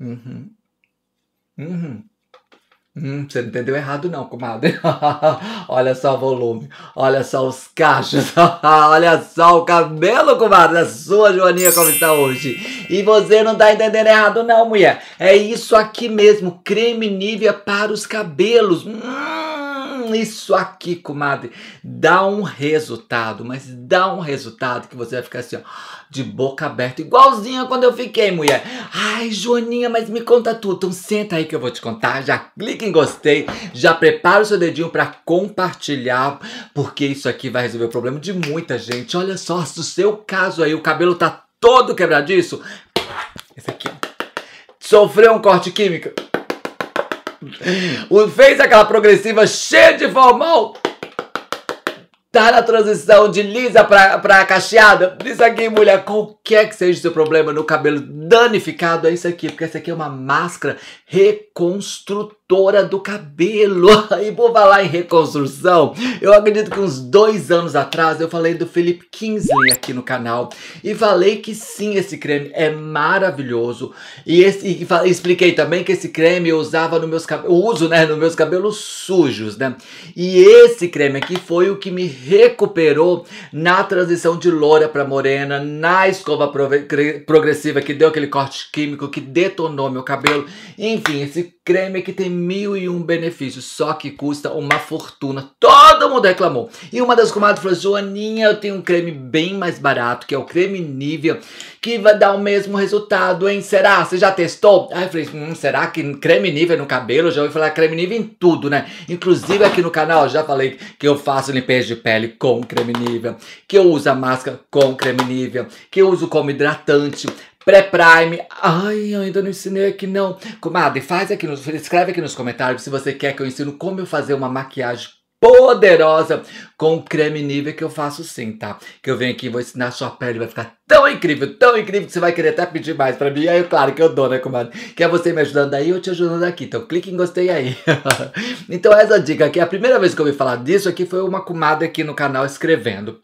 Uhum. Uhum. Hum, você não entendeu errado não, comadre. olha só o volume, olha só os cachos, olha só o cabelo, comadre, a sua Joaninha como está hoje. E você não tá entendendo errado não, mulher. É isso aqui mesmo, creme Nivea para os cabelos. Hum isso aqui, comadre, dá um resultado, mas dá um resultado que você vai ficar assim, ó, de boca aberta, igualzinha quando eu fiquei, mulher. Ai, Joaninha, mas me conta tudo. Então senta aí que eu vou te contar, já clica em gostei, já prepara o seu dedinho para compartilhar, porque isso aqui vai resolver o problema de muita gente. Olha só, se o seu caso aí, o cabelo tá todo quebradiço, esse aqui, ó. Sofreu um corte químico? Fez aquela progressiva cheia de formal. Tá na transição de lisa pra, pra cacheada. Isso aqui, mulher, qualquer que seja o seu problema no cabelo danificado, é isso aqui. Porque essa aqui é uma máscara reconstrutiva do cabelo. E por falar em reconstrução, eu acredito que uns dois anos atrás eu falei do Felipe Kingsley aqui no canal e falei que sim, esse creme é maravilhoso. E, esse, e, expliquei também que esse creme eu usava no meus cabelos, uso, né, nos meus cabelos sujos, né? E esse creme aqui foi o que me recuperou na transição de loura para morena, na escova progressiva que deu aquele corte químico que detonou meu cabelo. Enfim, esse creme que tem mil e um benefícios, só que custa uma fortuna. Todo mundo reclamou. E uma das comadres falou: Joaninha, eu tenho um creme bem mais barato, que é o creme Nivea, que vai dar o mesmo resultado, hein? Será? Você já testou? Aí eu falei: hum, será que creme Nivea no cabelo? Eu já ouvi falar creme Nivea em tudo, né? Inclusive aqui no canal já falei que eu faço limpeza de pele com creme Nivea, que eu uso a máscara com creme Nivea, que eu uso como hidratante pré-prime. Ai, eu ainda não ensinei aqui não. Comadre, faz aqui, nos, escreve aqui nos comentários se você quer que eu ensino como eu fazer uma maquiagem poderosa com creme nível que eu faço sim, tá? Que eu venho aqui e vou ensinar sua pele, vai ficar tão incrível, tão incrível que você vai querer até pedir mais pra mim. Aí, claro que eu dou, né, comadre? Quer é você me ajudando aí, eu te ajudando aqui. Então clique em gostei aí. então essa dica aqui, a primeira vez que eu ouvi falar disso aqui foi uma comadre aqui no canal escrevendo.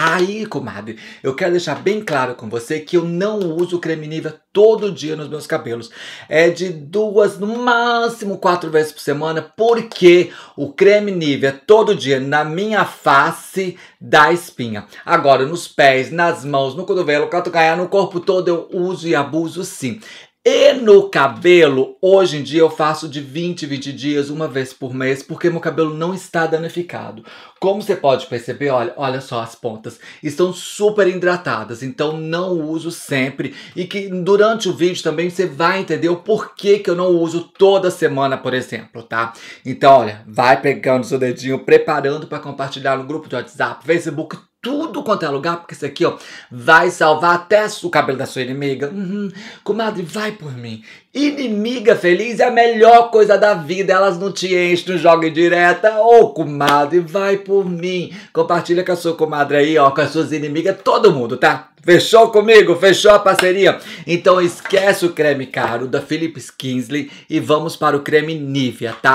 Aí, comadre, eu quero deixar bem claro com você que eu não uso creme Nivea todo dia nos meus cabelos. É de duas, no máximo quatro vezes por semana, porque o creme Nivea é todo dia na minha face dá espinha. Agora, nos pés, nas mãos, no cotovelo, no catucaia, no corpo todo eu uso e abuso sim. E no cabelo, hoje em dia eu faço de 20, 20 dias, uma vez por mês, porque meu cabelo não está danificado. Como você pode perceber, olha, olha só as pontas, estão super hidratadas, então não uso sempre. E que durante o vídeo também você vai entender o porquê que eu não uso toda semana, por exemplo, tá? Então, olha, vai pegando seu dedinho, preparando para compartilhar no grupo de WhatsApp, Facebook, tudo quanto é lugar, porque isso aqui, ó, vai salvar até o cabelo da sua inimiga. Uhum. Comadre, vai por mim. Inimiga feliz é a melhor coisa da vida. Elas não te enchem, não jogam direta. Ô, oh, comadre, vai por mim. Compartilha com a sua comadre aí, ó, com as suas inimigas, todo mundo, tá? Fechou comigo? Fechou a parceria? Então esquece o creme caro da Philips Kinsley e vamos para o creme Nivea, tá?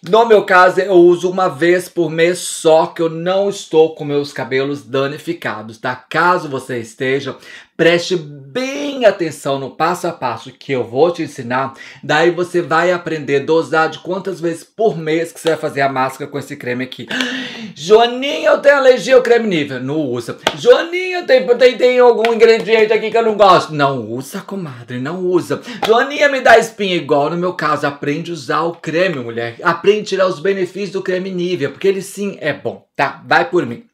No meu caso, eu uso uma vez por mês só, que eu não estou com meus cabelos danificados, tá? Caso você esteja, Preste bem atenção no passo a passo que eu vou te ensinar. Daí você vai aprender a dosar de quantas vezes por mês que você vai fazer a máscara com esse creme aqui. Joaninha, eu tenho alergia ao creme nível. Não usa. Joaninha, tem, tem, tem algum ingrediente aqui que eu não gosto. Não usa, comadre, não usa. Joaninha, me dá espinha. Igual no meu caso, aprende a usar o creme, mulher. Aprende a tirar os benefícios do creme nível, porque ele sim é bom, tá? Vai por mim.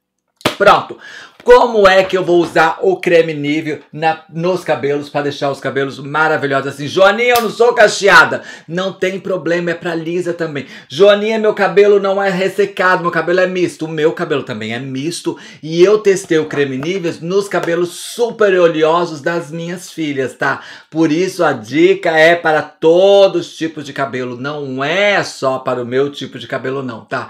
Pronto. Como é que eu vou usar o creme nível na, nos cabelos para deixar os cabelos maravilhosos assim? Joaninha, eu não sou cacheada. Não tem problema, é pra lisa também. Joaninha, meu cabelo não é ressecado, meu cabelo é misto. O meu cabelo também é misto. E eu testei o creme níveis nos cabelos super oleosos das minhas filhas, tá? Por isso a dica é para todos os tipos de cabelo. Não é só para o meu tipo de cabelo, não, tá?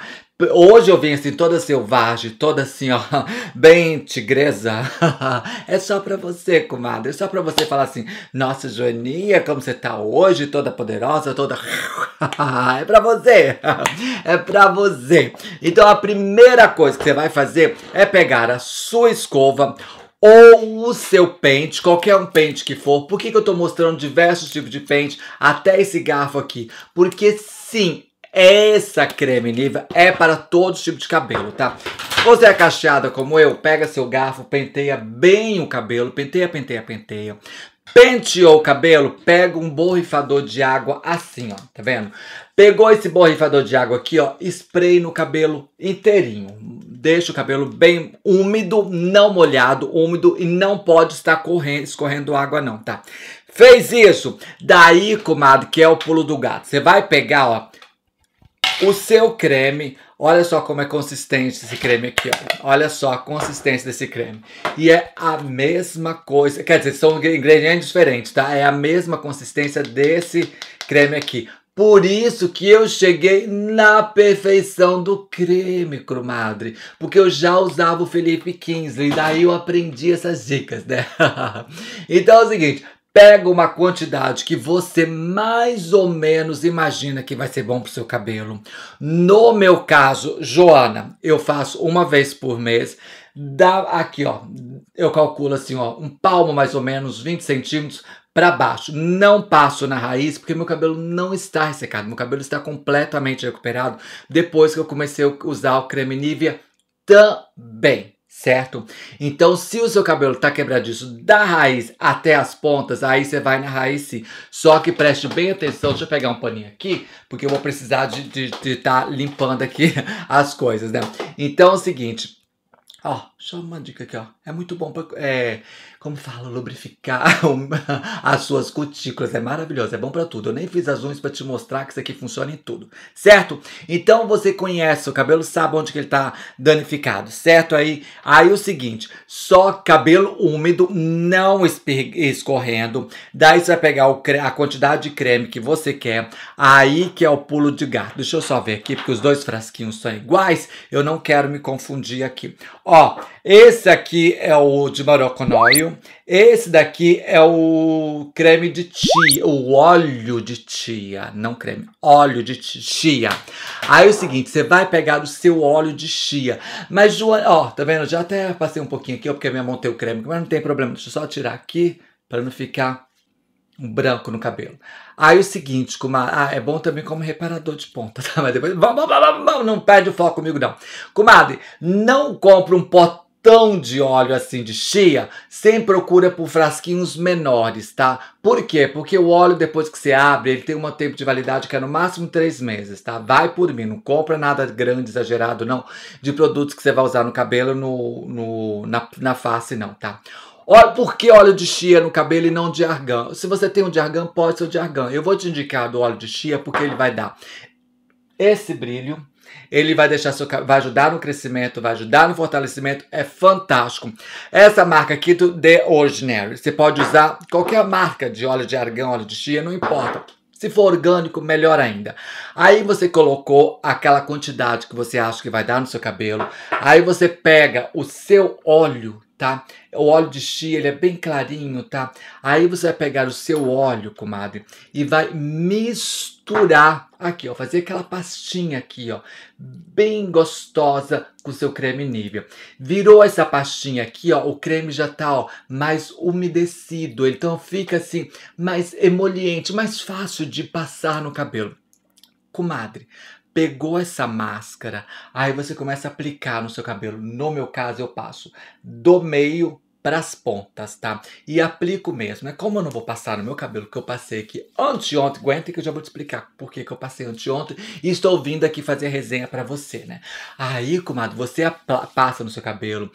Hoje eu vim assim, toda selvagem, toda assim, ó, bem tigresa. É só pra você, comadre. É só pra você falar assim, nossa, Joaninha, como você tá hoje, toda poderosa, toda. É pra você. É pra você. Então a primeira coisa que você vai fazer é pegar a sua escova, ou o seu pente, qualquer um pente que for. Por que, que eu estou mostrando diversos tipos de pente, até esse garfo aqui? Porque sim, essa creme Nivea é para todos os tipos de cabelo, tá? Você é cacheada como eu, pega seu garfo, penteia bem o cabelo, penteia, penteia, penteia. Penteou o cabelo, pega um borrifador de água assim, ó, tá vendo? Pegou esse borrifador de água aqui, ó, spray no cabelo inteirinho. Deixa o cabelo bem úmido, não molhado, úmido e não pode estar correndo, escorrendo água não, tá? Fez isso, daí, comadre, que é o pulo do gato. Você vai pegar, ó, o seu creme. Olha só como é consistente esse creme aqui, olha. Olha só a consistência desse creme. E é a mesma coisa, quer dizer, são ingredientes diferentes, tá? É a mesma consistência desse creme aqui. Por isso que eu cheguei na perfeição do creme, cromadre, Porque eu já usava o Felipe Kinsley, daí eu aprendi essas dicas, né? então é o seguinte, pega uma quantidade que você mais ou menos imagina que vai ser bom para o seu cabelo. No meu caso, Joana, eu faço uma vez por mês. Dá aqui, ó. Eu calculo assim, ó, um palmo mais ou menos, 20 centímetros para baixo. Não passo na raiz porque meu cabelo não está ressecado. Meu cabelo está completamente recuperado depois que eu comecei a usar o creme Nivea também certo? Então, se o seu cabelo tá quebradiço da raiz até as pontas, aí você vai na raiz sim. Só que preste bem atenção, deixa eu pegar um paninho aqui, porque eu vou precisar de estar de, tá limpando aqui as coisas, né? Então é o seguinte, ó, só uma dica aqui, ó. É muito bom pra. É, como fala, lubrificar as suas cutículas. É maravilhoso, é bom para tudo. Eu nem fiz as unhas pra te mostrar que isso aqui funciona em tudo, certo? Então você conhece o cabelo, sabe onde que ele tá danificado, certo? Aí, aí o seguinte: só cabelo úmido, não escorrendo. Daí você vai pegar o, a quantidade de creme que você quer. Aí que é o pulo de gato. Deixa eu só ver aqui, porque os dois frasquinhos são iguais. Eu não quero me confundir aqui. Ó. Esse aqui é o de maroconóio. Esse daqui é o creme de chia, o óleo de chia, não creme, óleo de chia. Aí é o seguinte, você vai pegar o seu óleo de chia. Mas, Joana, ó, tá vendo? Já até passei um pouquinho aqui, ó, porque minha mão tem o creme, mas não tem problema. Deixa eu só tirar aqui para não ficar um branco no cabelo. Aí é o seguinte, comadre, ah, é bom também como reparador de ponta, tá? Mas depois, vamos, vamos, vamos, não perde o foco comigo não. Comadre, não compra um pote tão de óleo assim de chia, sempre procura por frasquinhos menores, tá? Por quê? Porque o óleo, depois que você abre, ele tem um tempo de validade que é no máximo três meses, tá? Vai por mim, não compra nada grande, exagerado, não, de produtos que você vai usar no cabelo, no, no na, na face, não, tá? Olha, por que óleo de chia no cabelo e não de argan? Se você tem um de argan, pode ser o de argan. Eu vou te indicar do óleo de chia porque ele vai dar esse brilho, ele vai deixar seu vai ajudar no crescimento, vai ajudar no fortalecimento, é fantástico. Essa marca aqui do The Ordinary, você pode usar qualquer marca de óleo de argan, óleo de chia, não importa. Se for orgânico, melhor ainda. Aí você colocou aquela quantidade que você acha que vai dar no seu cabelo. Aí você pega o seu óleo tá? O óleo de chia, ele é bem clarinho, tá? Aí você vai pegar o seu óleo, comadre, e vai misturar aqui, ó, fazer aquela pastinha aqui, ó, bem gostosa com o seu creme nível. Virou essa pastinha aqui, ó, o creme já tá, ó, mais umedecido, então fica assim mais emoliente, mais fácil de passar no cabelo. Comadre, pegou essa máscara, aí você começa a aplicar no seu cabelo. No meu caso, eu passo do meio para as pontas, tá? E aplico mesmo, é Como eu não vou passar no meu cabelo que eu passei aqui anteontem, aguenta que eu já vou te explicar por que eu passei anteontem e estou vindo aqui fazer resenha para você, né? Aí, comadre, você passa no seu cabelo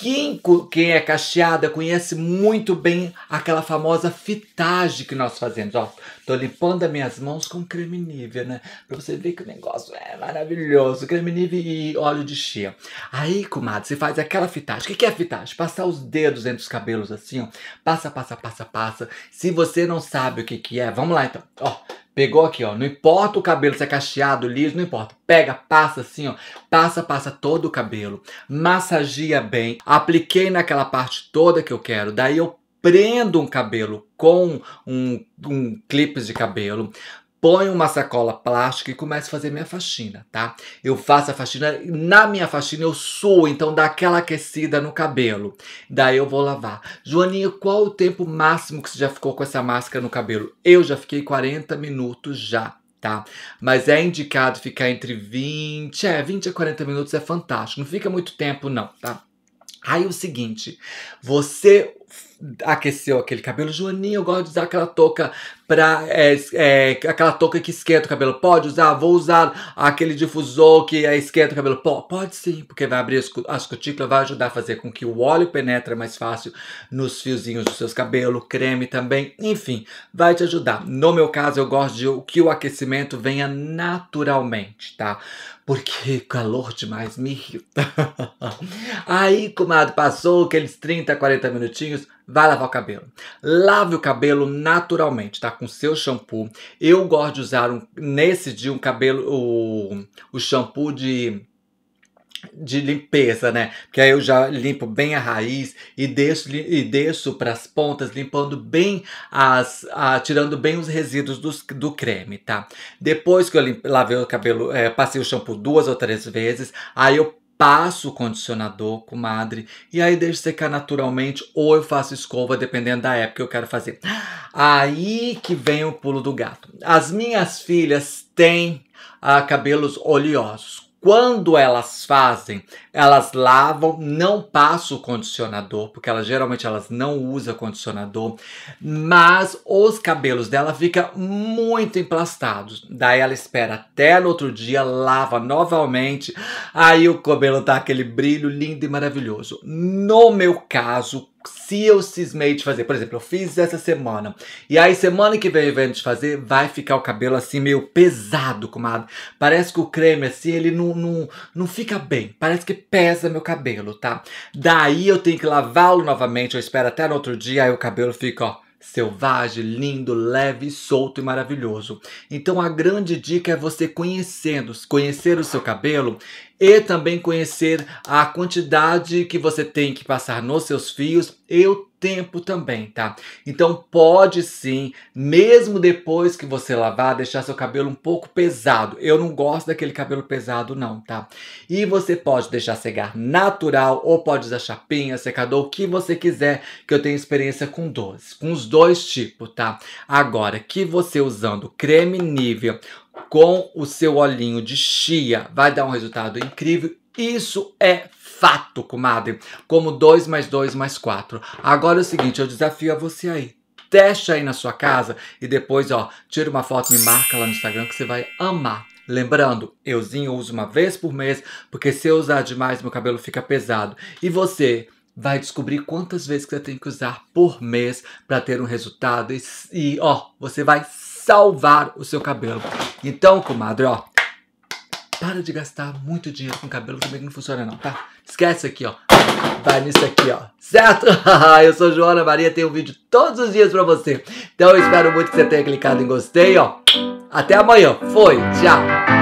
quem, quem é cacheada conhece muito bem aquela famosa fitagem que nós fazemos. Ó, tô limpando as minhas mãos com creme nível, né? Pra você ver que o negócio é maravilhoso. Creme nível e óleo de chia. Aí, comadre, você faz aquela fitagem. O que, é fitagem? Passar os dedos entre os cabelos assim, ó. Passa, passa, passa, passa. Se você não sabe o que, que é, vamos lá então. Ó, Pegou aqui, ó. Não importa o cabelo se é cacheado, liso, não importa. Pega, passa assim, ó. Passa, passa todo o cabelo. Massagia bem. Apliquei naquela parte toda que eu quero. Daí eu prendo um cabelo com um, um clipe de cabelo ponho uma sacola plástica e começo a fazer minha faxina, tá? Eu faço a faxina, na minha faxina eu suo, então dá aquela aquecida no cabelo. Daí eu vou lavar. Joaninha, qual o tempo máximo que você já ficou com essa máscara no cabelo? Eu já fiquei 40 minutos já. Tá? Mas é indicado ficar entre 20, é, 20 a 40 minutos é fantástico. Não fica muito tempo não, tá? Aí o seguinte, você aqueceu aquele cabelo. Joaninha, eu gosto de usar aquela touca pra. É, é, aquela touca que esquenta o cabelo. Pode usar? Vou usar aquele difusor que é, esquenta o cabelo. Pô, pode sim, porque vai abrir as, as cutículas, vai ajudar a fazer com que o óleo penetre mais fácil nos fiozinhos dos seus cabelos, creme também, enfim, vai te ajudar. No meu caso, eu gosto de que o aquecimento venha naturalmente, tá? porque calor demais me irrita. Aí, comadre, passou aqueles 30, 40 minutinhos, vai lavar o cabelo. Lave o cabelo naturalmente, tá? Com seu shampoo. Eu gosto de usar um, nesse dia um cabelo, o, o shampoo de de limpeza, né? Porque aí eu já limpo bem a raiz e deixo e deixo para as pontas limpando bem as a, tirando bem os resíduos dos, do creme, tá? Depois que eu limpo, lavei o cabelo, é, passei o shampoo duas ou três vezes, aí eu passo o condicionador, com madre e aí deixo secar naturalmente ou eu faço escova dependendo da época que eu quero fazer. Aí que vem o pulo do gato. As minhas filhas têm ah, cabelos oleosos quando elas fazem, elas lavam, não passa o condicionador, porque elas geralmente elas não usam condicionador, mas os cabelos dela ficam muito emplastados. Daí ela espera até no outro dia, lava novamente, aí o cabelo tá aquele brilho lindo e maravilhoso. No meu caso, se eu cismei de fazer, por exemplo, eu fiz essa semana, e aí semana que vem eu venho de fazer, vai ficar o cabelo assim meio pesado, comadre. Parece que o creme assim, ele não, não, não fica bem, parece que pesa meu cabelo, tá? Daí eu tenho que lavá-lo novamente, eu espero até no outro dia, aí o cabelo fica, ó selvagem, lindo, leve, solto e maravilhoso. Então a grande dica é você conhecendo, conhecer o seu cabelo e também conhecer a quantidade que você tem que passar nos seus fios e o tempo também, tá? Então pode sim, mesmo depois que você lavar, deixar seu cabelo um pouco pesado. Eu não gosto daquele cabelo pesado não, tá? E você pode deixar secar natural ou pode usar chapinha, secador, o que você quiser, que eu tenho experiência com dois, com os dois tipos, tá? Agora que você usando creme nível com o seu olhinho de chia, vai dar um resultado incrível. Isso é fato, comadre. Como 2 mais 2 mais 4. Agora é o seguinte, eu desafio a você aí. Teste aí na sua casa e depois, ó, tira uma foto, me marca lá no Instagram que você vai amar. Lembrando, euzinho uso uma vez por mês, porque se eu usar demais, meu cabelo fica pesado. E você vai descobrir quantas vezes que você tem que usar por mês para ter um resultado. E, e, ó, você vai salvar o seu cabelo. Então, comadre, ó, para de gastar muito dinheiro com cabelo também que não funciona não, tá? Esquece aqui, ó. Vai nisso aqui, ó. Certo? eu sou Joana Maria, tenho um vídeo todos os dias pra você. Então eu espero muito que você tenha clicado em gostei, ó. Até amanhã. Foi, tchau.